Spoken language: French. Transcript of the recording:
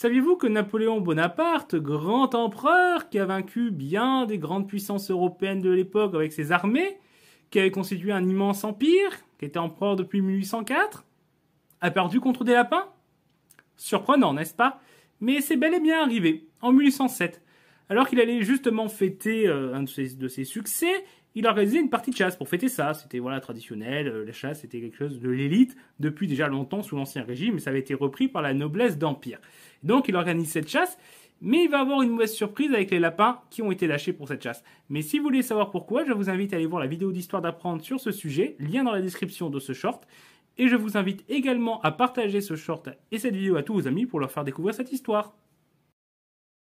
Saviez-vous que Napoléon Bonaparte, grand empereur qui a vaincu bien des grandes puissances européennes de l'époque avec ses armées, qui avait constitué un immense empire, qui était empereur depuis 1804, a perdu contre des lapins Surprenant, n'est-ce pas Mais c'est bel et bien arrivé, en 1807. Alors qu'il allait justement fêter euh, un de ses, succès, il a organisait une partie de chasse pour fêter ça. C'était voilà traditionnel, euh, la chasse était quelque chose de l'élite depuis déjà longtemps sous l'Ancien Régime, et ça avait été repris par la noblesse d'Empire. Donc il organise cette chasse, mais il va avoir une mauvaise surprise avec les lapins qui ont été lâchés pour cette chasse. Mais si vous voulez savoir pourquoi, je vous invite à aller voir la vidéo d'histoire d'apprendre sur ce sujet, lien dans la description de ce short. Et je vous invite également à partager ce short et cette vidéo à tous vos amis pour leur faire découvrir cette histoire.